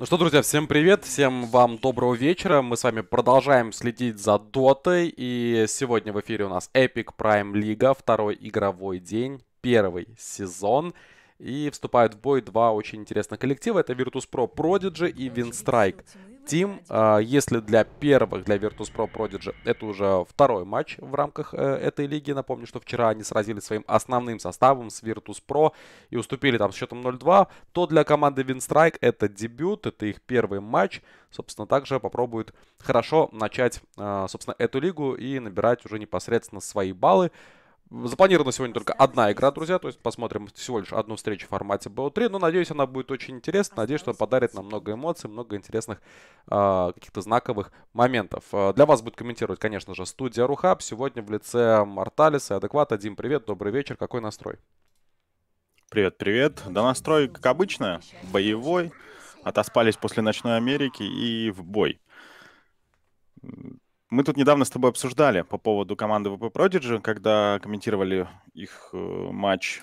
Ну что, друзья, всем привет, всем вам доброго вечера. Мы с вами продолжаем следить за дотой. И сегодня в эфире у нас Epic Prime League, второй игровой день, первый сезон. И вступают в бой два очень интересных коллектива. Это Virtus.pro Prodigy и Winstrike Team. А, если для первых, для Virtus.pro Prodigy, это уже второй матч в рамках э, этой лиги. Напомню, что вчера они сразились своим основным составом с Virtus.pro и уступили там с счетом 0-2, то для команды Winstrike это дебют, это их первый матч. Собственно, также попробуют хорошо начать, а, собственно, эту лигу и набирать уже непосредственно свои баллы. Запланирована сегодня только одна игра, друзья, то есть посмотрим всего лишь одну встречу в формате BO3, но ну, надеюсь, она будет очень интересна, надеюсь, что подарит нам много эмоций, много интересных э, каких-то знаковых моментов. А, для вас будет комментировать, конечно же, студия Рухаб, сегодня в лице Марталиса и Адеквата. Дим, привет, добрый вечер, какой настрой? Привет, привет. Да настрой, как обычно, боевой, отоспались после ночной Америки и в бой мы тут недавно с тобой обсуждали по поводу команды VP Prodigy, когда комментировали их э, матч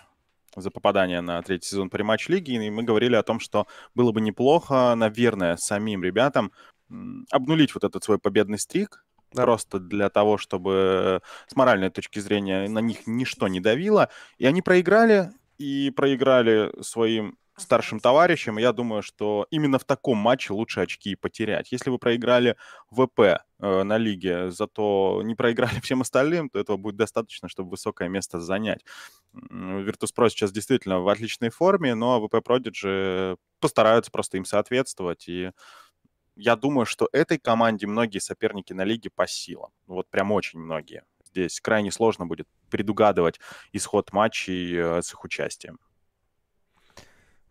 за попадание на третий сезон при матч лиги, и мы говорили о том, что было бы неплохо, наверное, самим ребятам обнулить вот этот свой победный стрик, да. просто для того, чтобы с моральной точки зрения на них ничто не давило. И они проиграли, и проиграли своим старшим товарищем. И я думаю, что именно в таком матче лучше очки потерять. Если вы проиграли ВП э, на лиге, зато не проиграли всем остальным, то этого будет достаточно, чтобы высокое место занять. Virtus.pro сейчас действительно в отличной форме, но ВП Prodigy постараются просто им соответствовать. И я думаю, что этой команде многие соперники на лиге по силам. Ну, вот прям очень многие. Здесь крайне сложно будет предугадывать исход матчей э, с их участием.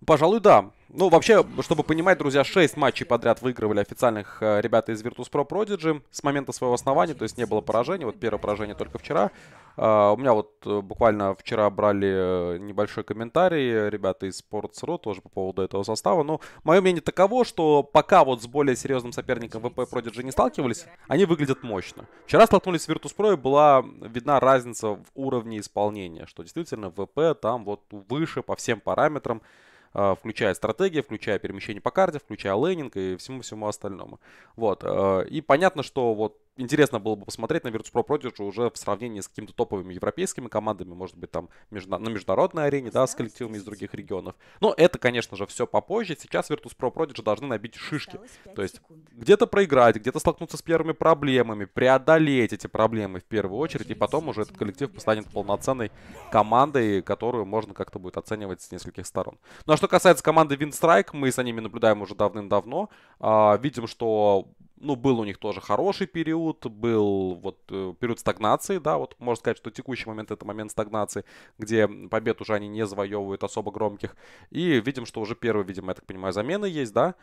Пожалуй, да. Ну, вообще, чтобы понимать, друзья, 6 матчей подряд выигрывали официальных э, ребята из Virtus.pro Prodigy с момента своего основания, то есть не было поражений. Вот первое поражение только вчера. Э, у меня вот э, буквально вчера брали э, небольшой комментарий э, ребята из Sports.ru тоже по поводу этого состава. Но ну, мое мнение таково, что пока вот с более серьезным соперником VP Prodigy не сталкивались, они выглядят мощно. Вчера столкнулись с Virtus.pro и была видна разница в уровне исполнения, что действительно VP там вот выше по всем параметрам. А, включая стратегии, включая перемещение по карте, включая лейнинг и всему-всему остальному. Вот. Э, и понятно, что вот интересно было бы посмотреть на Virtus Pro Prodigy уже в сравнении с какими-то топовыми европейскими командами, может быть, там междуна... на международной арене, да, с коллективами из других регионов. Но это, конечно же, все попозже. Сейчас Virtus Pro Prodigy должны набить шишки. То есть где-то проиграть, где-то столкнуться с первыми проблемами, преодолеть эти проблемы в первую очередь, и потом уже этот коллектив станет полноценной командой, которую можно как-то будет оценивать с нескольких сторон. Ну а что касается команды Windstrike, мы за ними наблюдаем уже давным-давно. А, видим, что ну, был у них тоже хороший период, был вот э, период стагнации, да, вот можно сказать, что текущий момент это момент стагнации, где побед уже они не завоевывают особо громких. И видим, что уже первый, видимо, я так понимаю, замены есть, да?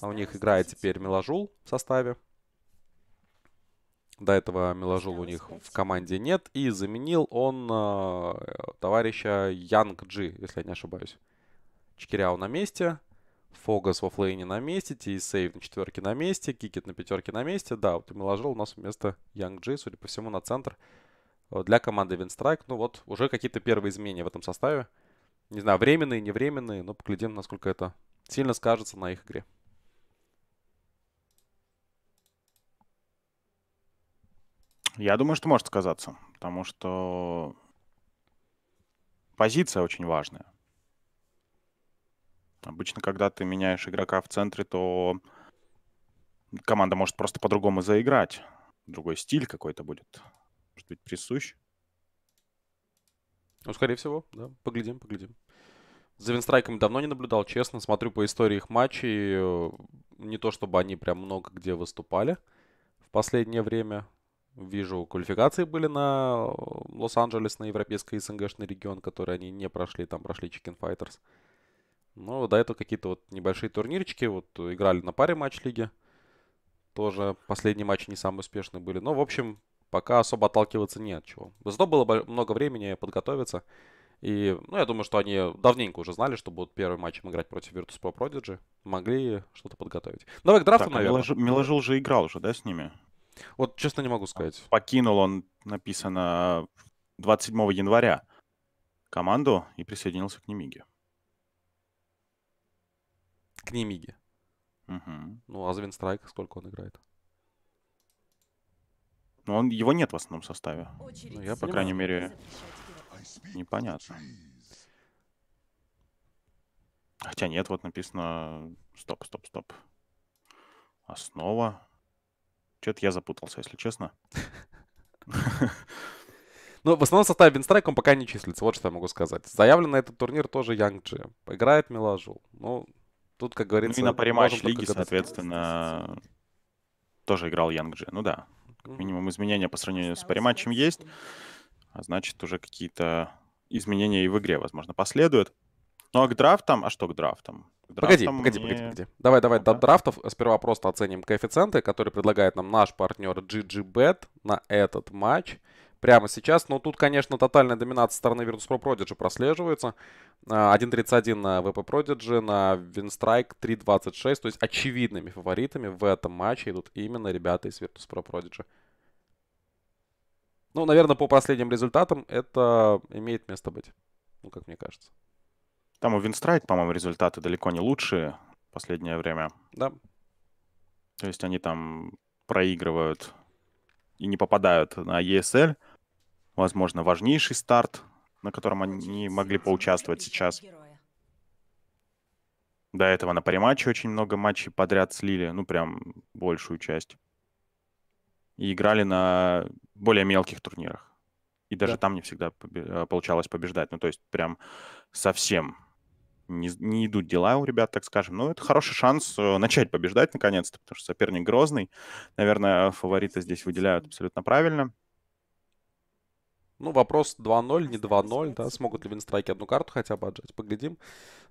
А у них играет теперь Мелажул в составе. До этого Мелажул у них в команде нет. И заменил он э, товарища Янг Джи, если я не ошибаюсь. Чкиряу на месте. Фогас в оффлейне на месте, Ти Сейв на четверке на месте, Кикет на пятерке на месте. Да, вот ложил у нас вместо Янг G, судя по всему, на центр э, для команды Винстрайк. Ну вот, уже какие-то первые изменения в этом составе. Не знаю, временные, невременные, но поглядим, насколько это сильно скажется на их игре. Я думаю, что может сказаться, потому что позиция очень важная. Обычно, когда ты меняешь игрока в центре, то команда может просто по-другому заиграть. Другой стиль какой-то будет. Может быть, присущ. Ну, скорее всего, да. Поглядим, поглядим. За винстрайками давно не наблюдал, честно. Смотрю по истории их матчей. Не то, чтобы они прям много где выступали в последнее время. Вижу, квалификации были на Лос-Анджелес, на европейский СНГшный регион, который они не прошли. Там прошли Chicken Fighters. Но до этого какие-то вот небольшие турнирчики. Вот играли на паре матч лиги. Тоже последние матчи не самые успешные были. Но, в общем, пока особо отталкиваться не от чего. Зато было много времени подготовиться. И, ну, я думаю, что они давненько уже знали, что будут первым матчем играть против Virtus Pro, Prodigy. Могли что-то подготовить. Давай к драфту, так, а наверное. Милож... Миложил же играл уже, да, с ними? Вот честно не могу а, сказать. Покинул он, написано, 27 января команду и присоединился к Немиге. К Книмиги. Угу. Ну, а Звенстрайк, сколько он играет? Ну, он, его нет в основном составе. Ну, я, по крайней мере, непонятно. Хотя нет, вот написано... Стоп, стоп, стоп. Основа. Что-то я запутался, если честно. Ну, в основном составе Бинстрайк он пока не числится, вот что я могу сказать. Заявлен на этот турнир тоже Янгджи. Играет Милажул. Ну, Тут, как говорится... Ну, и на паре лиги, соответственно, тоже играл Янгджи. Ну да, как минимум изменения по сравнению с паре есть. А значит, уже какие-то изменения и в игре, возможно, последуют. Ну а к драфтам? А что к драфтам? К погоди, погоди, мне... погоди, погоди. Давай, давай, ну до драфтов сперва просто оценим коэффициенты, которые предлагает нам наш партнер GGBet на этот матч прямо сейчас. Но тут, конечно, тотальная доминация стороны Virtus.pro Prodigy прослеживается. 1.31 а, на ВП Prodigy, на Winstrike 3.26. То есть очевидными фаворитами в этом матче идут именно ребята из Virtus.pro Prodigy. Ну, наверное, по последним результатам это имеет место быть. Ну, как мне кажется. Там у Винстрайк, по-моему, результаты далеко не лучшие в последнее время. Да. То есть они там проигрывают и не попадают на ESL возможно, важнейший старт, на котором они могли поучаствовать сейчас. До этого на париматче очень много матчей подряд слили, ну прям большую часть. И играли на более мелких турнирах. И даже да. там не всегда э, получалось побеждать. Ну то есть прям совсем не, не идут дела у ребят, так скажем. Но ну, это хороший шанс э, начать побеждать наконец-то, потому что соперник грозный. Наверное, фавориты здесь выделяют абсолютно правильно. Ну, вопрос 2-0, не 2-0, да, смогут ли винстрайки одну карту хотя бы отжать, поглядим.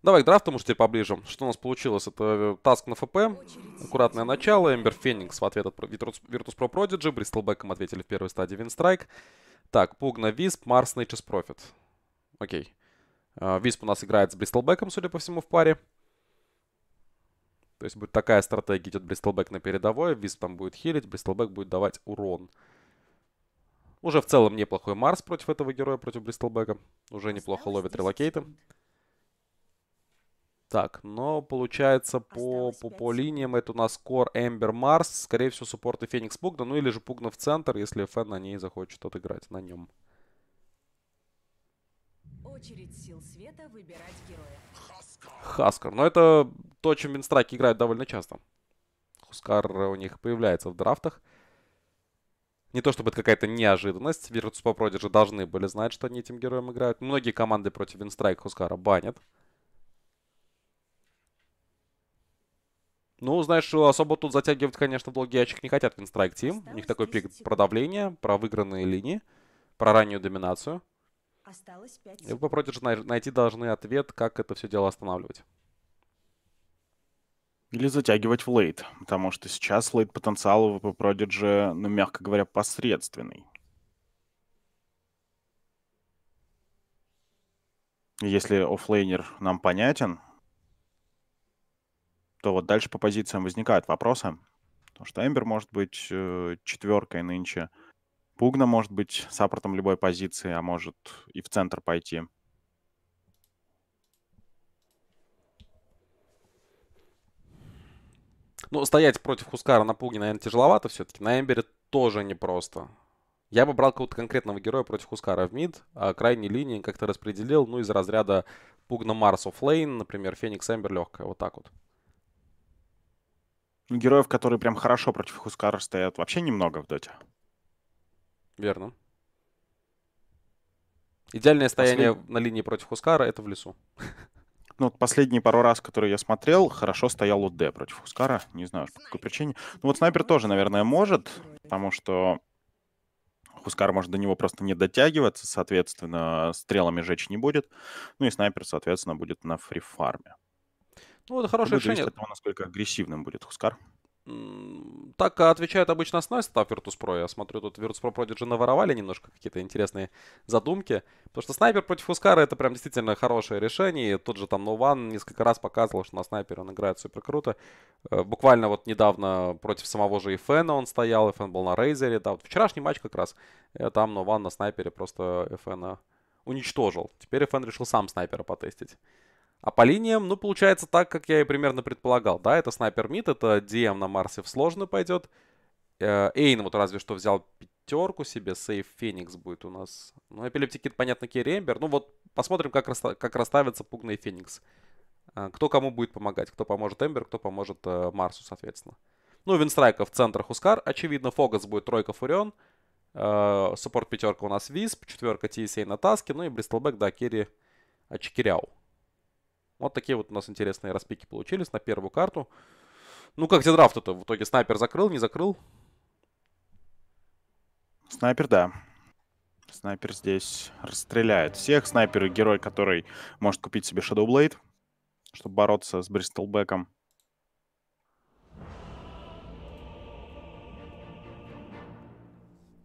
Давай к драфту, может, теперь поближе. Что у нас получилось? Это Таск э, на ФП, аккуратное начало, Эмбер Феникс в ответ от Virtus Pro Prodigy, Бристл Бэком ответили в первой стадии винстрайк. Так, Пугна Висп, Марс, Nature's Profit. Окей. Э, Висп у нас играет с Бристл Бэком, судя по всему, в паре. То есть будет такая стратегия, идет Бристлбэк на передовое, Висп там будет хилить, Бристлбэк будет давать урон. Уже в целом неплохой Марс против этого героя, против Бристлбека. Уже неплохо ловит релокейты. Так, но получается по, по, по линиям это у нас Кор, Эмбер, Марс. Скорее всего, суппорт и Феникс Пугна. Ну или же Пугна в центр, если Фен на ней захочет отыграть на нем. Очередь сил света выбирать героя. Хаскар. Но это то, чем Винстраки играют довольно часто. Хускар у них появляется в драфтах. Не то чтобы это какая-то неожиданность. Virtus по Prodigy должны были знать, что они этим героем играют. Многие команды против Винстрайк Хускара банят. Ну, знаешь, особо тут затягивать, конечно, в долгий ящик не хотят Винстрайк Тим. У них такой пик продавления, про выигранные линии, про раннюю доминацию. Осталось 5 секунд. И вы попротив найти должны ответ, как это все дело останавливать. Или затягивать в лейт, потому что сейчас лейт потенциал у VP Prodigy, ну, мягко говоря, посредственный. Если оффлейнер нам понятен, то вот дальше по позициям возникают вопросы. Потому что Эмбер может быть э, четверкой нынче. Пугна может быть саппортом любой позиции, а может и в центр пойти. Ну, стоять против Хускара на Пуге, наверное, тяжеловато все-таки. На Эмбере тоже непросто. Я бы брал какого-то конкретного героя против Хускара в мид, а крайней линии как-то распределил, ну, из разряда Пугна Марс оффлейн, например, Феникс Эмбер легкая, вот так вот. Ну, героев, которые прям хорошо против Хускара стоят, вообще немного в доте. Верно. Идеальное После... стояние на линии против Хускара — это в лесу. Ну, вот последний пару раз, которые я смотрел, хорошо стоял УД против Хускара. Не знаю, по какой причине. Ну, вот снайпер тоже, наверное, может, потому что Хускар может до него просто не дотягиваться, соответственно, стрелами жечь не будет. Ну и снайпер, соответственно, будет на фрифарме. Ну, это хорошее Буду решение. от того, насколько агрессивным будет Хускар. Так а отвечает обычно основной состав Virtus.pro. Я смотрю, тут Virtus.pro Prodigy наворовали немножко какие-то интересные задумки. Потому что снайпер против Хускара это прям действительно хорошее решение. И тут же там Нован no несколько раз показывал, что на снайпере он играет супер круто. Э, буквально вот недавно против самого же Эфена он стоял. Эфен был на Рейзере. Да, вот вчерашний матч как раз. Э, там Нован no на снайпере просто Эфена уничтожил. Теперь Эфен решил сам снайпера потестить. А по линиям, ну, получается так, как я и примерно предполагал. Да, это снайпер мид, это DM эм на Марсе в сложную пойдет. Э, Эйн вот разве что взял пятерку себе, сейф Феникс будет у нас. Ну, эпилептикит, понятно, Керри Эмбер. Ну, вот посмотрим, как, расста как расставятся Пугна Феникс. Э, кто кому будет помогать, кто поможет Эмбер, кто поможет э, Марсу, соответственно. Ну, Винстрайка в центрах Хускар. Очевидно, Фогас будет тройка Фурион. Э, саппорт пятерка у нас Висп, четверка TSA на Таске, ну и Бристлбэк, да, Керри Очкиряу. Вот такие вот у нас интересные распики получились на первую карту. Ну, как тебе драфт это? В итоге снайпер закрыл, не закрыл? Снайпер, да. Снайпер здесь расстреляет всех. Снайпер — герой, который может купить себе Shadow Blade, чтобы бороться с Бристлбеком.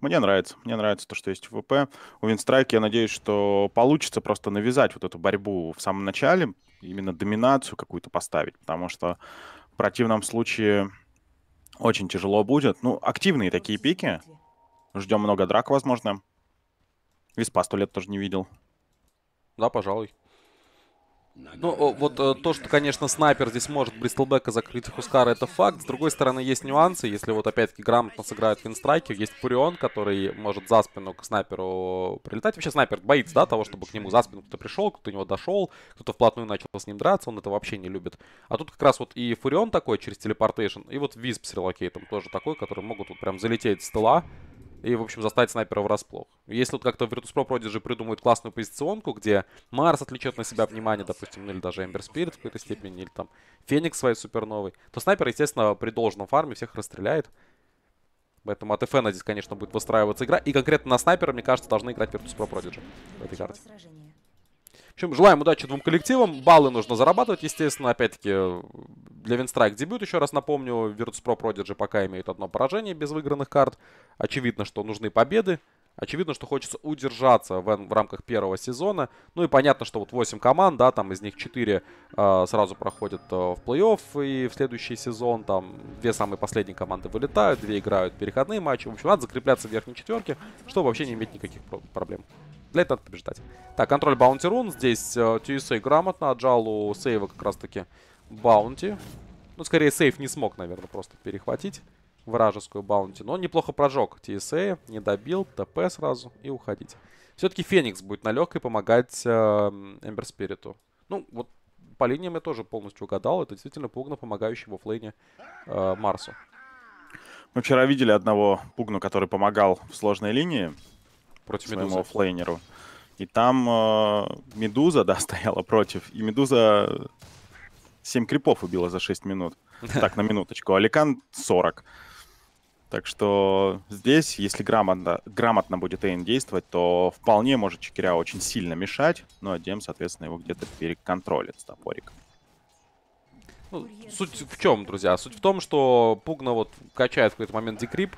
Мне нравится. Мне нравится то, что есть ВП. У Винстрайка я надеюсь, что получится просто навязать вот эту борьбу в самом начале, именно доминацию какую-то поставить, потому что в противном случае очень тяжело будет. Ну, активные такие пики. Ждем много драк, возможно. Виспа сто лет тоже не видел. Да, пожалуй. Ну, вот э, то, что, конечно, снайпер здесь может Бристлбека закрыть Хускара, это факт. С другой стороны, есть нюансы. Если вот опять-таки грамотно сыграют финстрайки, есть Фурион, который может за спину к снайперу прилетать. Вообще снайпер боится, да, того, чтобы к нему за спину кто-то пришел, кто-то у него дошел, кто-то вплотную начал с ним драться, он это вообще не любит. А тут как раз вот и Фурион такой через телепортейшн, и вот Висп с релокейтом тоже такой, который могут вот прям залететь с тыла, и, в общем, застать снайпера врасплох. Если вот как-то Virtus.pro Prodigy придумают классную позиционку, где Марс отвлечет на себя внимание, допустим, ну, или даже Эмбер Спирит в какой-то степени, или там Феникс своей суперновой, то снайпер, естественно, при должном фарме всех расстреляет. Поэтому от FN здесь, конечно, будет выстраиваться игра. И конкретно на снайпера, мне кажется, должны играть Virtus.pro Prodigy в этой карте. Сражение общем, желаем удачи двум коллективам. Баллы нужно зарабатывать, естественно. Опять-таки, э, для Винстрайк дебют, еще раз напомню. Virtus.pro Prodigy пока имеют одно поражение без выигранных карт. Очевидно, что нужны победы. Очевидно, что хочется удержаться в, в рамках первого сезона. Ну и понятно, что вот 8 команд, да, там из них 4 э, сразу проходят э, в плей-офф и в следующий сезон там две самые последние команды вылетают, две играют переходные матчи. В общем, надо закрепляться в верхней четверке, чтобы вообще не иметь никаких проблем. Для этого надо побеждать. Так, контроль Баунти Рун. Здесь э, TSA грамотно. у сейва как раз-таки Баунти. Ну, скорее, сейф не смог, наверное, просто перехватить вражескую баунти. Но неплохо прожег TSA, не добил, ТП сразу и уходить. Все-таки Феникс будет на легкой помогать э, Эмбер Спириту. Ну, вот по линиям я тоже полностью угадал. Это действительно Пугна, помогающий во флейне э, Марсу. Мы вчера видели одного Пугну, который помогал в сложной линии. Против своему Медузы. оффлейнеру. И там э, Медуза, да, стояла против. И Медуза 7 крипов убила за 6 минут. Так, на минуточку. Аликан 40. Так что здесь, если грамотно, грамотно будет Эйн действовать, то вполне может Чекиря очень сильно мешать. Ну а Дем, соответственно, его где-то переконтролит с топориком. Ну, суть в чем, друзья? Суть в том, что Пугна вот качает в какой-то момент декрип,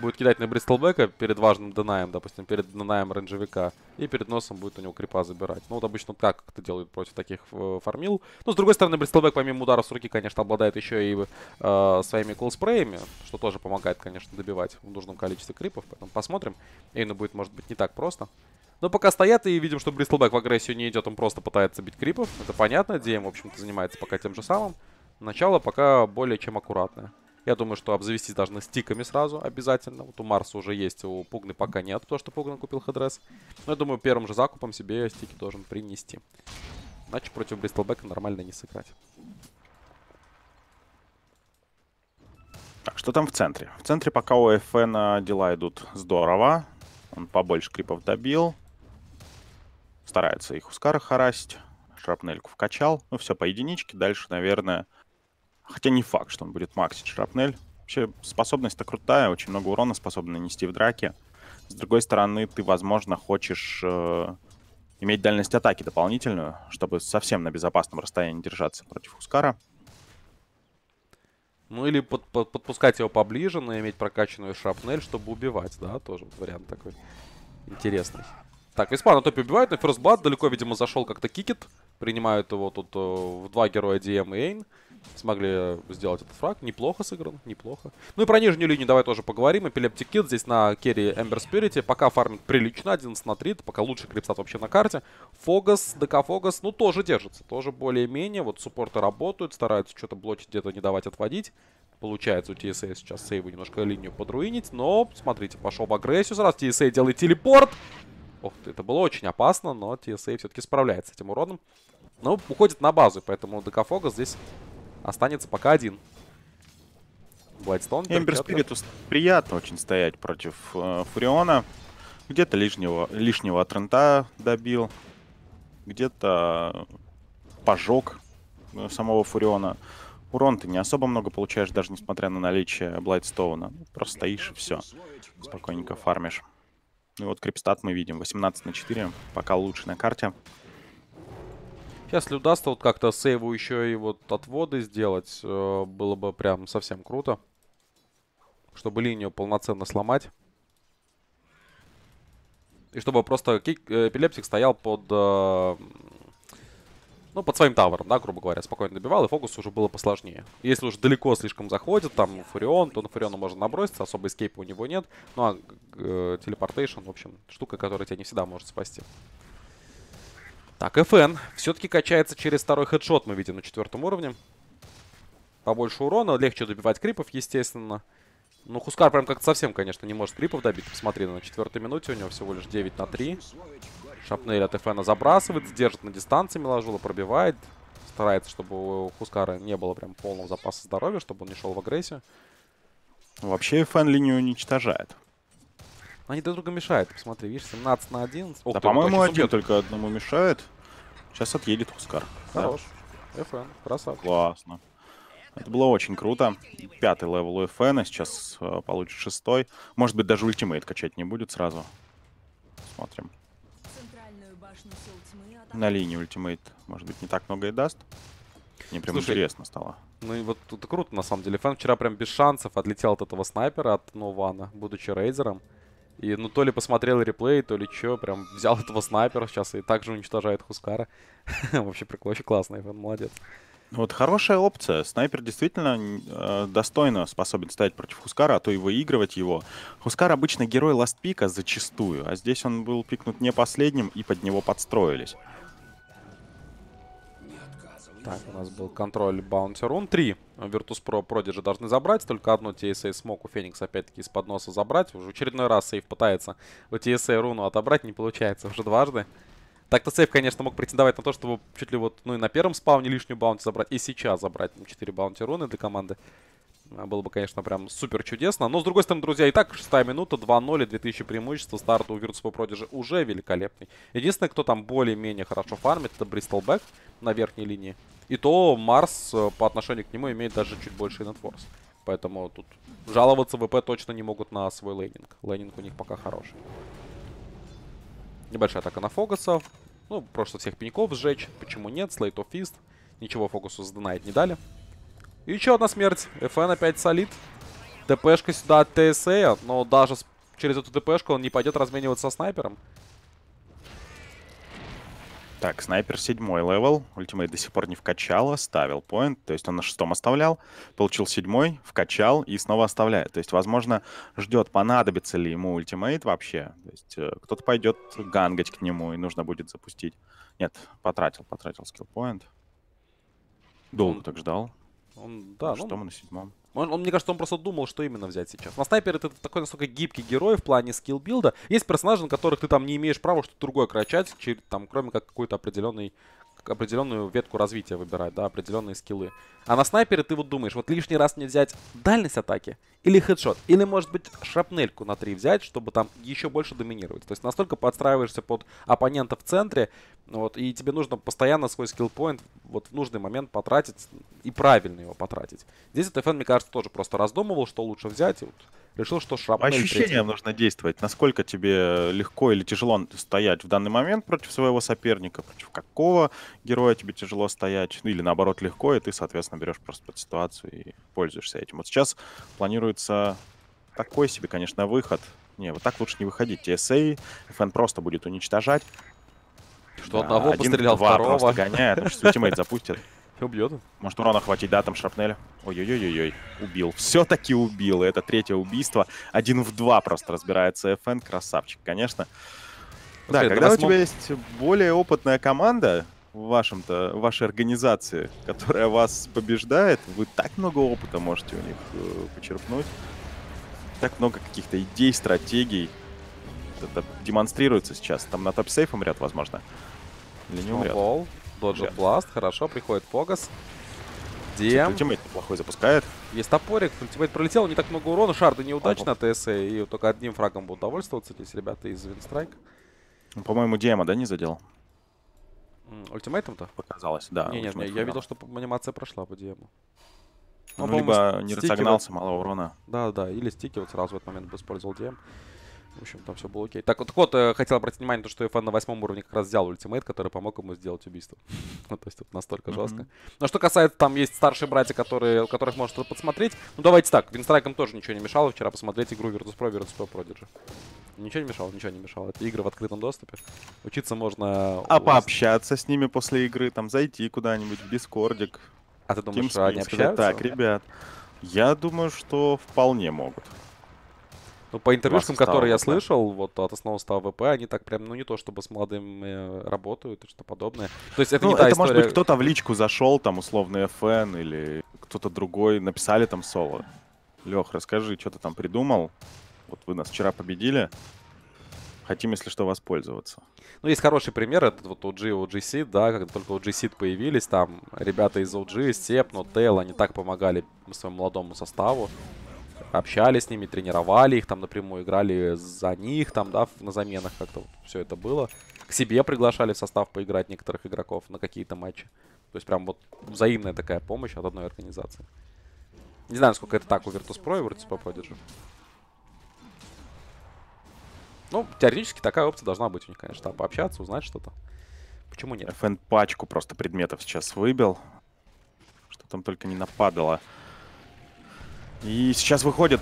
будет кидать на Бристлбека перед важным Денаем, допустим, перед Денаем Ренджевика. И перед носом будет у него крипа забирать. Ну, вот обычно вот так это делают против таких э, фармил. Ну, с другой стороны, Бристлбек помимо ударов с руки, конечно, обладает еще и э, своими колспреями, что тоже помогает, конечно, добивать в нужном количестве крипов. Поэтому посмотрим. Эйну будет, может быть, не так просто. Но пока стоят и видим, что Бристлбек в агрессию не идет, он просто пытается бить крипов. Это понятно. Диэм, в общем-то, занимается пока тем же самым. Начало пока более чем аккуратное. Я думаю, что обзавестись должны стиками сразу обязательно. Вот у Марса уже есть, у Пугны пока нет, потому что Пугна купил хедрес. Но я думаю, первым же закупом себе стики должен принести. Иначе против Бристлбека нормально не сыграть. Так, что там в центре? В центре пока у FN а, дела идут здорово. Он побольше крипов добил. Старается их Ускара харасить. Шрапнельку вкачал. Ну, все по единичке. Дальше, наверное, Хотя не факт, что он будет максить шрапнель. Вообще, способность-то крутая, очень много урона способна нанести в драке. С другой стороны, ты, возможно, хочешь э, иметь дальность атаки дополнительную, чтобы совсем на безопасном расстоянии держаться против Ускара. Ну или под, под, подпускать его поближе, но иметь прокачанную шрапнель, чтобы убивать, да, тоже вариант такой интересный. Так, Веспа на топе убивает, но Ферстблад далеко, видимо, зашел как-то кикет. Принимают его тут э, в два героя DM и Эйн смогли э, сделать этот фраг. Неплохо сыгран, неплохо. Ну и про нижнюю линию давай тоже поговорим. Эпилептик Кит здесь на керри Эмбер Спирите. Пока фармит прилично, 11 на 3. Это пока лучший крипсат вообще на карте. Фогас, ДК Фогас, ну тоже держится. Тоже более-менее. Вот суппорты работают, стараются что-то блочить, где-то не давать отводить. Получается у TSA сейчас сейву немножко линию подруинить. Но, смотрите, пошел в агрессию сразу. TSA делает телепорт. Ох ты, это было очень опасно, но TSA все-таки справляется с этим уроном. Но уходит на базу, поэтому ДК Фогас здесь Останется пока один. Блайдстоун. Эмбер приятно очень стоять против э, Фуриона. Где-то лишнего, лишнего от добил. Где-то пожег э, самого Фуриона. Урон ты не особо много получаешь, даже несмотря на наличие Блайдстоуна. Просто стоишь и все. Спокойненько фармишь. Ну и вот Крипстат мы видим. 18 на 4. Пока лучше на карте. Если удастся вот как-то сейву еще и вот отводы сделать, э, было бы прям совсем круто. Чтобы линию полноценно сломать. И чтобы просто кик, э, эпилептик стоял под... Э, ну, под своим тавером, да, грубо говоря. Спокойно добивал, и фокус уже было посложнее. Если уж далеко слишком заходит, там, Фурион, то на Фуриона можно наброситься. Особо эскейпа у него нет. Ну, а э, телепортейшн, в общем, штука, которая тебя не всегда может спасти. Так, ФН все-таки качается через второй хедшот, мы видим, на четвертом уровне. Побольше урона, легче добивать крипов, естественно. Ну, Хускар прям как-то совсем, конечно, не может крипов добить. Посмотри, на четвертой минуте у него всего лишь 9 на 3. Шапнель от ФНа забрасывает, держит на дистанции, Мелажула пробивает. Старается, чтобы у Хускара не было прям полного запаса здоровья, чтобы он не шел в агрессию. Вообще ФН линию уничтожает они друг друга мешают. Посмотри, видишь, 17 на 11. Ох, да, по-моему, один только одному мешает. Сейчас отъедет Хускар. Хорош. Да. FN, красавчик. Классно. Это было очень круто. Пятый левел у ФН, сейчас э, получит шестой. Может быть, даже ультимейт качать не будет сразу. Смотрим. На линии ультимейт, может быть, не так много и даст. Мне прям Слушай, интересно стало. Ну и вот тут круто, на самом деле. ФН вчера прям без шансов отлетел от этого снайпера, от Нована, будучи рейзером. И, ну, то ли посмотрел реплей, то ли что, прям взял этого снайпера сейчас и также уничтожает Хускара. Вообще прикольно, очень классный, он молодец. Вот хорошая опция. Снайпер действительно э, достойно способен стоять против Хускара, а то и выигрывать его. Хускар обычно герой ластпика зачастую, а здесь он был пикнут не последним, и под него подстроились. Так, у нас был контроль Баунсер Рун. Три Virtus.pro Prodigy должны забрать. Только одну TSA смог у Феникс опять-таки из-под носа забрать. Уже очередной раз сейф пытается у TSA руну отобрать. Не получается уже дважды. Так-то сейф, конечно, мог претендовать на то, чтобы чуть ли вот, ну и на первом спауне лишнюю баунти забрать, и сейчас забрать 4 баунти руны для команды. А, было бы, конечно, прям супер чудесно. Но, с другой стороны, друзья, и так 6 минута, 2-0 2000 преимущества. Старт у Virtus.pro Prodigy уже великолепный. Единственное, кто там более-менее хорошо фармит, это Бристолбэк. Back на верхней линии. И то Марс э, по отношению к нему имеет даже чуть больше инфорс. Поэтому тут жаловаться ВП точно не могут на свой лейнинг. Лейнинг у них пока хороший. Небольшая атака на фокусов. Ну, просто всех пеньков сжечь. Почему нет? Слейт оф фист. Ничего фокусу сдонает не дали. И еще одна смерть. ФН опять солит. ТПшка сюда от ТСЭ, а, но даже через эту ТПшку он не пойдет размениваться со снайпером. Так, снайпер седьмой левел. Ультимейт до сих пор не вкачал, оставил поинт. То есть он на шестом оставлял, получил седьмой, вкачал и снова оставляет. То есть, возможно, ждет, понадобится ли ему ультимейт вообще. То есть э, кто-то пойдет гангать к нему и нужно будет запустить. Нет, потратил, потратил скилл поинт. Долго он, так ждал. Он, да, что он... мы на седьмом? Он, он, мне кажется, он просто думал, что именно взять сейчас. На снайпер это такой настолько гибкий герой в плане скилл билда Есть персонажи, на которых ты там не имеешь права что-то другое качать, там, кроме как какую то определенный определенную ветку развития выбирать, да, определенные скиллы. А на снайпере ты вот думаешь, вот лишний раз не взять дальность атаки или хедшот, или, может быть, шрапнельку на 3 взять, чтобы там еще больше доминировать. То есть настолько подстраиваешься под оппонента в центре, вот, и тебе нужно постоянно свой скиллпоинт вот в нужный момент потратить и правильно его потратить. Здесь этот FN, мне кажется, тоже просто раздумывал, что лучше взять, и вот решил, что шрапнель... Ощущениям третий. нужно действовать. Насколько тебе легко или тяжело стоять в данный момент против своего соперника, против какого героя тебе тяжело стоять, ну или наоборот легко, и ты, соответственно, берешь просто под ситуацию и пользуешься этим. Вот сейчас планируется такой себе, конечно, выход. Не, вот так лучше не выходить. TSA, FN просто будет уничтожать. Что одного Один, пострелял, два второго. просто гоняет, может, ультимейт запустит. Все Может урона хватить, да, там шрапнель. Ой-ой-ой-ой, убил. Все-таки убил, и это третье убийство. Один в два просто разбирается ФН, красавчик, конечно. Да, когда у тебя есть более опытная команда, в вашем-то, вашей организации, которая вас побеждает, вы так много опыта можете у них э, почерпнуть, так много каких-то идей, стратегий это демонстрируется сейчас. Там на топ-сейф умрет, возможно. Или не умрет. Пол, доджит пласт, хорошо, приходит Погас. Дем. Эм. Ультимейт плохой запускает. Есть топорик, ультимейт пролетел, не так много урона, шарды неудачно от ТС, и только одним фрагом будут довольствоваться здесь ребята из Винстрайк. Ну, По-моему, Дема, да, не задел? Ультимейтом-то? Показалось, да. Не, нет, не, я видел, что анимация прошла по Дему. Ну, либо не разогнался, вот... мало урона. Да, да, или стики вот сразу в этот момент бы использовал Дем. В общем, там все было окей. Так, вот, Кот э, хотел обратить внимание то, что FN на восьмом уровне как раз взял ультимейт, который помог ему сделать убийство. ну, то есть тут настолько mm жестко. Но что касается, там есть старшие братья, которые, у которых можно что-то подсмотреть. Ну, давайте так, Винстрайкам тоже ничего не мешало вчера посмотреть игру Virtus.pro, Virtus.pro Prodigy. Ничего не мешало, ничего не мешало. Это игры в открытом доступе. Учиться можно... А пообщаться с ними после игры, там, зайти куда-нибудь в Дискордик. А ты думаешь, что они общаются? Так, ребят, я думаю, что вполне могут. Ну, по интервьюшкам, которые я слышал, вот от основного става ВП, они так прям, ну, не то чтобы с молодыми э, работают и что подобное. То есть это ну, не та это, история... может быть, кто-то в личку зашел, там, условный FN или кто-то другой, написали там соло. Лех, расскажи, что ты там придумал. Вот вы нас вчера победили. Хотим, если что, воспользоваться. Ну, есть хороший пример, это вот OG и OGC, да, когда только OGC появились, там ребята из OG, Степно, Тейл, они так помогали своему молодому составу общались с ними, тренировали их, там напрямую играли за них, там, да, на заменах как-то вот все это было. К себе приглашали в состав поиграть некоторых игроков на какие-то матчи. То есть прям вот взаимная такая помощь от одной организации. Не знаю, сколько это так у Virtus.pro и Virtus.pro Prodigy. Ну, теоретически такая опция должна быть у них, конечно, там пообщаться, узнать что-то. Почему нет? FN пачку просто предметов сейчас выбил. Что там только не нападало. И сейчас выходит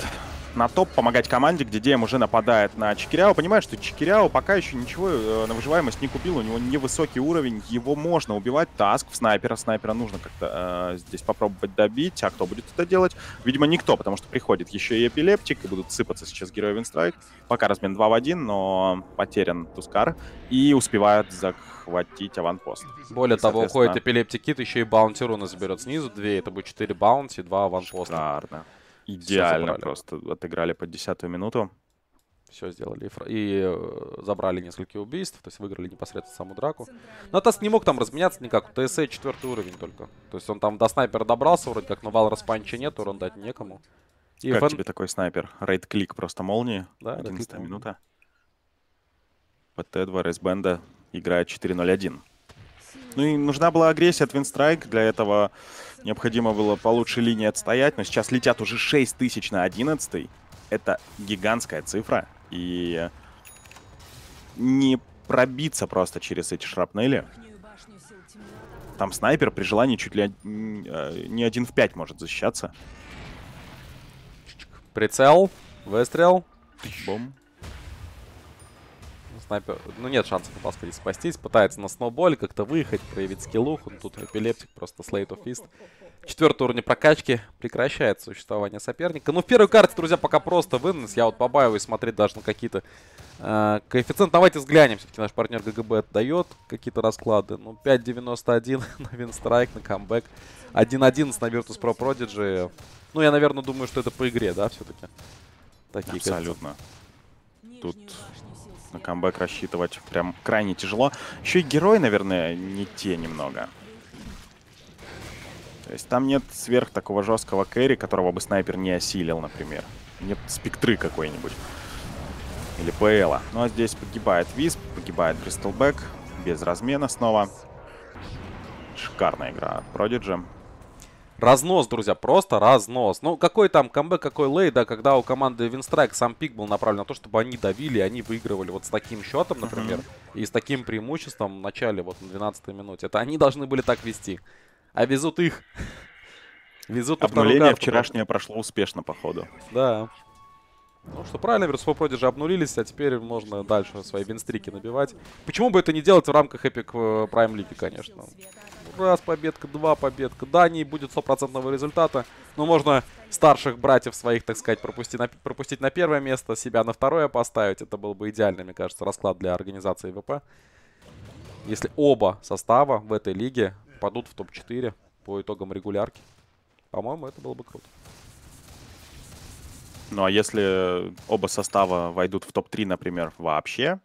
на топ помогать команде, где Дем уже нападает на Чикиряо. Понимаешь, что Чикиряо пока еще ничего э, на выживаемость не купил, у него невысокий уровень, его можно убивать. Таск в снайпера, снайпера нужно как-то э, здесь попробовать добить, а кто будет это делать? Видимо, никто, потому что приходит еще и эпилептик, и будут сыпаться сейчас герои Винстрайк. Пока размен 2 в 1, но потерян Тускар и успевают захватить аванпост. Более и, того, соответственно... уходит эпилептик кит, еще и баунти руна заберет снизу, 2, это будет 4 баунти, 2 аванпоста. Шикарно идеально просто отыграли под десятую минуту. Все сделали. И э, забрали несколько убийств, то есть выиграли непосредственно саму драку. Но Тас не мог там разменяться никак. У ТСЭ четвертый уровень только. То есть он там до снайпера добрался вроде как, но вал распанча нет, урон дать некому. И как фэн... тебе такой снайпер? Рейд-клик просто молнии. Да, 11 минута. ПТ-2 Рейсбенда играет 4-0-1. Ну и нужна была агрессия от Винстрайк. Для этого Необходимо было получше линии отстоять, но сейчас летят уже 6 тысяч на 11 Это гигантская цифра. И не пробиться просто через эти шрапнели. Там снайпер при желании чуть ли э, не один в 5 может защищаться. Прицел, выстрел, бум. Снайпер... Ну, нет шансов у нас, кстати, спастись. Пытается на сноуболе как-то выехать, проявить скиллуху. Но тут эпилептик, просто слейт оф фист. Четвертый уровень прокачки прекращает существование соперника. Ну, в первой карте, друзья, пока просто вынос. Я вот побаиваюсь смотреть даже на какие-то э, коэффициенты. Давайте взглянем. Все-таки наш партнер ГГБ отдает какие-то расклады. Ну, 5.91 на винстрайк, на камбэк. 1.11 на Virtus Pro Prodigy. Ну, я, наверное, думаю, что это по игре, да, все-таки? Абсолютно. Коэффициенты. Тут на камбэк рассчитывать прям крайне тяжело. Еще и герой, наверное, не те немного. То есть там нет сверх такого жесткого кэри, которого бы снайпер не осилил, например. Нет спектры какой-нибудь. Или ПЛа. Ну а здесь погибает Висп, погибает Бристлбэк. Без размена снова. Шикарная игра от Prodigy. Разнос, друзья, просто разнос. Ну, какой там камбэк, какой лей, да, когда у команды Винстрайк сам пик был направлен на то, чтобы они давили, они выигрывали вот с таким счетом, например, uh -huh. и с таким преимуществом в начале, вот на 12 минуте. Это они должны были так вести. А везут их. везут Обнуление вчерашнее прошло успешно, походу. Да. Ну что, правильно, Версфо же обнулились, а теперь можно дальше свои винстрики набивать. Почему бы это не делать в рамках Эпик Prime League, конечно? раз победка, два победка. Да, не будет стопроцентного результата, но можно старших братьев своих, так сказать, пропустить на, пропустить на первое место, себя на второе поставить. Это был бы идеальный, мне кажется, расклад для организации ВП. Если оба состава в этой лиге попадут в топ-4 по итогам регулярки. По-моему, это было бы круто. Ну а если оба состава войдут в топ-3, например, вообще,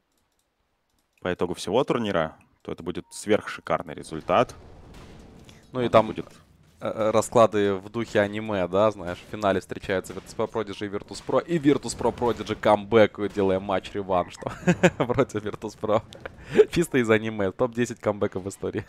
по итогу всего турнира, то это будет сверхшикарный результат. Ну и там будет. Э, э, расклады в духе аниме, да, знаешь, в финале встречаются Virtus.pro Prodigy и Virtus.pro, и Virtus.pro Prodigy камбэк, делая матч-реванш против Virtus.pro. Чисто из аниме, топ-10 камбэков в истории.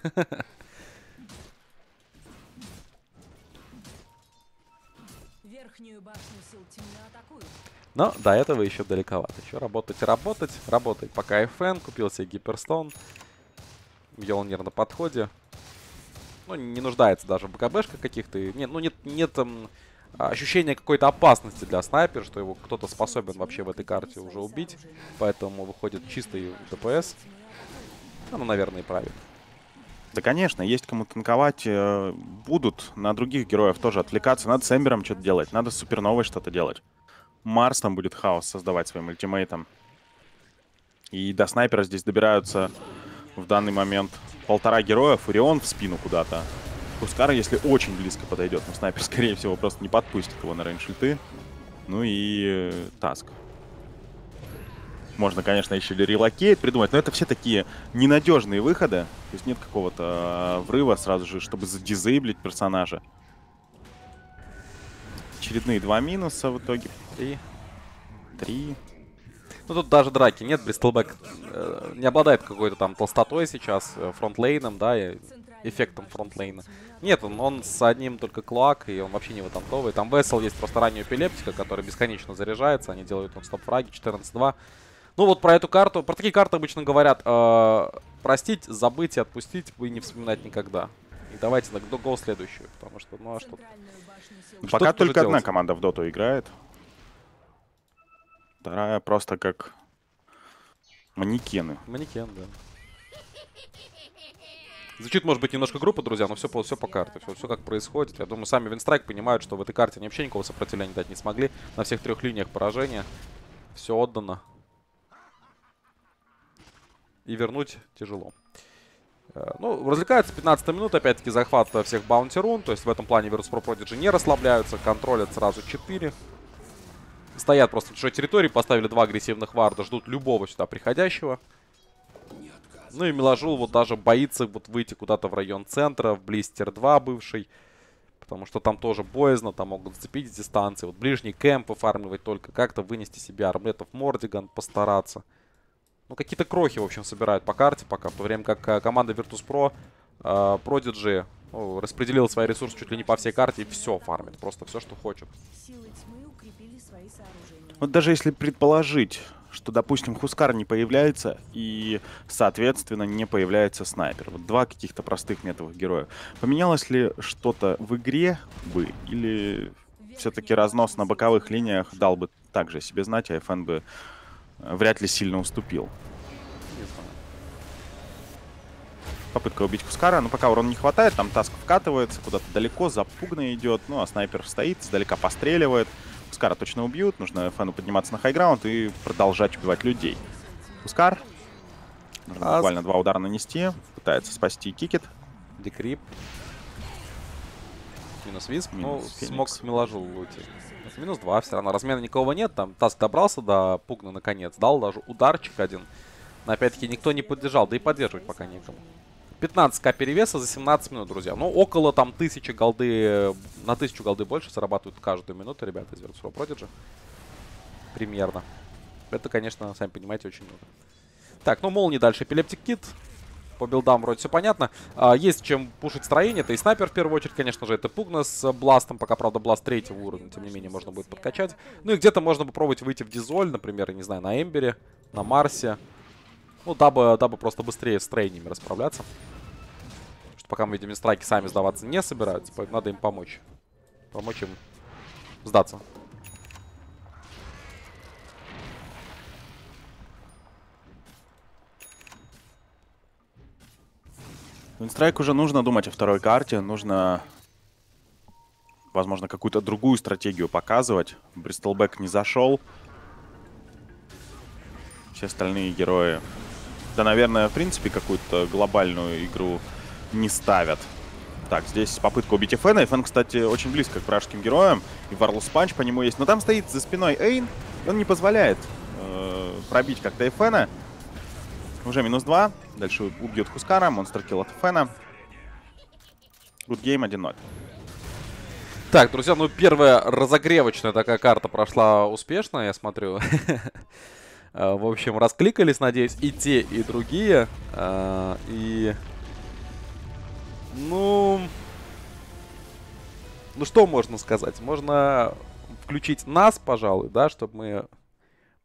Но до этого еще далековато. Еще работать, работать, работать. Пока FN купил себе гиперстон. Йолнир на подходе ну, не нуждается даже в БКБшках каких-то. Нет, ну нет, нет там, эм, ощущения какой-то опасности для снайпера, что его кто-то способен вообще в этой карте уже убить. Поэтому выходит чистый ДПС. Ну, наверное, и правильно. Да, конечно, есть кому танковать. Э, будут на других героев тоже отвлекаться. Надо с Эмбером что-то делать, надо с Суперновой что-то делать. Марс там будет хаос создавать своим ультимейтом. И до снайпера здесь добираются в данный момент полтора героя, Фурион в спину куда-то. Кускар, если очень близко подойдет, но снайпер, скорее всего, просто не подпустит его на рейншильты. Ну и э, Таск. Можно, конечно, еще или релокейт придумать, но это все такие ненадежные выходы. То есть нет какого-то э, врыва сразу же, чтобы задизейблить персонажа. Очередные два минуса в итоге. Три. Три. Ну, тут даже драки нет. Бристлбэк э, не обладает какой-то там толстотой сейчас, э, фронтлейном, да, и эффектом фронтлейна. Нет, он, он с одним только клоак, и он вообще не ватантовый. Там Весел есть просто ранняя эпилептика, который бесконечно заряжается. Они делают он стоп-фраги, 14-2. Ну вот про эту карту, про такие карты обычно говорят, э, простить, забыть и отпустить, и не вспоминать никогда. И давайте на гоу следующую, потому что, ну а что... -то... Пока что -то только одна команда в доту играет. Вторая просто как манекены. Манекен, да. Звучит, может быть, немножко группа, друзья, но все, все по карте, все, все как происходит. Я думаю, сами Винстрайк понимают, что в этой карте они вообще никого сопротивления дать не смогли. На всех трех линиях поражения Все отдано. И вернуть тяжело. Э, ну, развлекается 15 минут, опять-таки, захват всех баунти рун. То есть в этом плане Virtus.pro Prodigy не расслабляются, контролят сразу 4. Стоят просто в чужой территории, поставили два агрессивных варда, ждут любого сюда приходящего. Ну и меложул вот даже боится вот выйти куда-то в район центра, в Блистер 2 бывший. Потому что там тоже боязно, там могут зацепить дистанции Вот ближний кэмп фармливать только, как-то вынести себе армлетов Мордиган, постараться. Ну, какие-то крохи, в общем, собирают по карте пока. В то время как э, команда Virtus.pro, э, Prodigy ну, распределил свои ресурсы чуть ли не по всей карте и все фармит. Просто все, что хочет. Вот даже если предположить, что, допустим, Хускар не появляется и, соответственно, не появляется снайпер. Вот два каких-то простых метовых героя. Поменялось ли что-то в игре бы или все-таки разнос на боковых линиях дал бы также себе знать, а FN бы э, вряд ли сильно уступил? попытка убить Кускара, но пока урона не хватает, там Таск вкатывается куда-то далеко, запугно идет, ну а снайпер стоит, сдалека постреливает. Кускара точно убьют, нужно Фену подниматься на хайграунд и продолжать убивать людей. Кускар, нужно Таск. буквально два удара нанести, пытается спасти Кикет. Декрип. Минус Висп, ну смог с мелажу уйти. Минус два все равно, размена никого нет, там Таск добрался до Пугна наконец, дал даже ударчик один. Но опять-таки никто не поддержал, да и поддерживать пока некому. 15к перевеса за 17 минут, друзья. Ну, около там тысячи голды, на тысячу голды больше зарабатывают каждую минуту, ребята, из Virtus.pro Prodigy. Примерно. Это, конечно, сами понимаете, очень много. Так, ну, молнии дальше. Эпилептик кит. По билдам вроде все понятно. А, есть чем пушить строение. Это и снайпер в первую очередь, конечно же. Это Пугна с Бластом. Пока, правда, Бласт третьего уровня. Тем не менее, можно будет подкачать. Ну и где-то можно попробовать выйти в Дизоль, например, я не знаю, на Эмбере, на Марсе. Ну, дабы, дабы просто быстрее с трейнями расправляться. что пока мы видим, страйки сами сдаваться не собираются, поэтому типа, надо им помочь. Помочь им сдаться. Винстрайк ну, уже нужно думать о второй карте, нужно, возможно, какую-то другую стратегию показывать. Бристлбэк не зашел. Все остальные герои да, наверное, в принципе, какую-то глобальную игру не ставят. Так, здесь попытка убить Эфена. Эфен, кстати, очень близко к вражеским героям. И Варлус Панч по нему есть. Но там стоит за спиной Эйн, и он не позволяет э, пробить как-то Эфена. Уже минус 2. Дальше убьет Хускара. Монстр килл от Эфена. Good game 1-0. Так, друзья, ну первая разогревочная такая карта прошла успешно, я смотрю. Э, в общем, раскликались, надеюсь, и те, и другие. Э, и... Ну... Ну что можно сказать? Можно включить нас, пожалуй, да, чтобы мы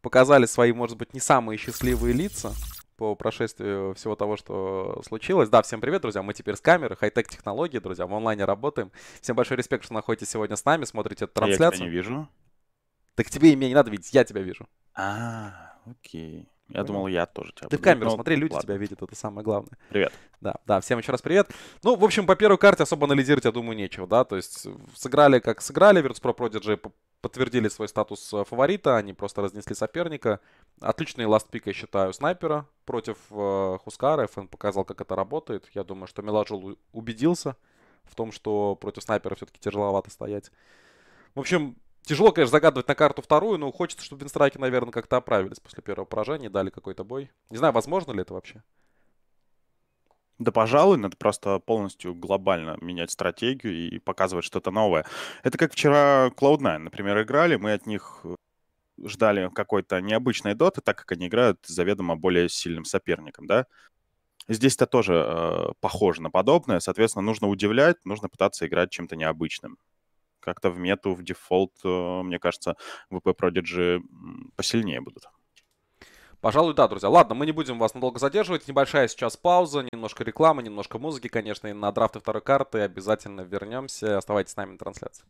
показали свои, может быть, не самые счастливые лица по прошествию всего того, что случилось. Да, всем привет, друзья, мы теперь с камеры, хай-тек технологии, друзья, в онлайне работаем. Всем большой респект, что находитесь сегодня с нами, смотрите эту трансляцию. Я тебя не вижу. Так тебе и меня не надо видеть, я тебя вижу. А-а-а окей. Я Понял. думал, я тоже тебя. Ты в камеру Но... смотри, ну люди Ладно. тебя видят, это самое главное. Привет. Да, да, всем еще раз привет. Ну, в общем, по первой карте особо анализировать, я думаю, нечего, да. То есть э, сыграли, как сыграли, Virtus.pro Prodigy подтвердили свой статус э, фаворита, они просто разнесли соперника. Отличный ласт пик, я считаю, снайпера против э, Хускара. ФН показал, как это работает. Я думаю, что Меладжул убедился в том, что против снайпера все-таки тяжеловато стоять. В общем, Тяжело, конечно, загадывать на карту вторую, но хочется, чтобы винстраки, наверное, как-то оправились после первого поражения, дали какой-то бой. Не знаю, возможно ли это вообще? Да, пожалуй, надо просто полностью глобально менять стратегию и показывать что-то новое. Это как вчера Cloud9, например, играли, мы от них э, ждали какой-то необычной доты, так как они играют заведомо более сильным соперником, да? Здесь это тоже э, похоже на подобное, соответственно, нужно удивлять, нужно пытаться играть чем-то необычным как-то в мету, в дефолт, э, мне кажется, VP Prodigy посильнее будут. Пожалуй, да, друзья. Ладно, мы не будем вас надолго задерживать. Небольшая сейчас пауза, немножко рекламы, немножко музыки, конечно, и на драфты второй карты обязательно вернемся. Оставайтесь с нами на трансляции.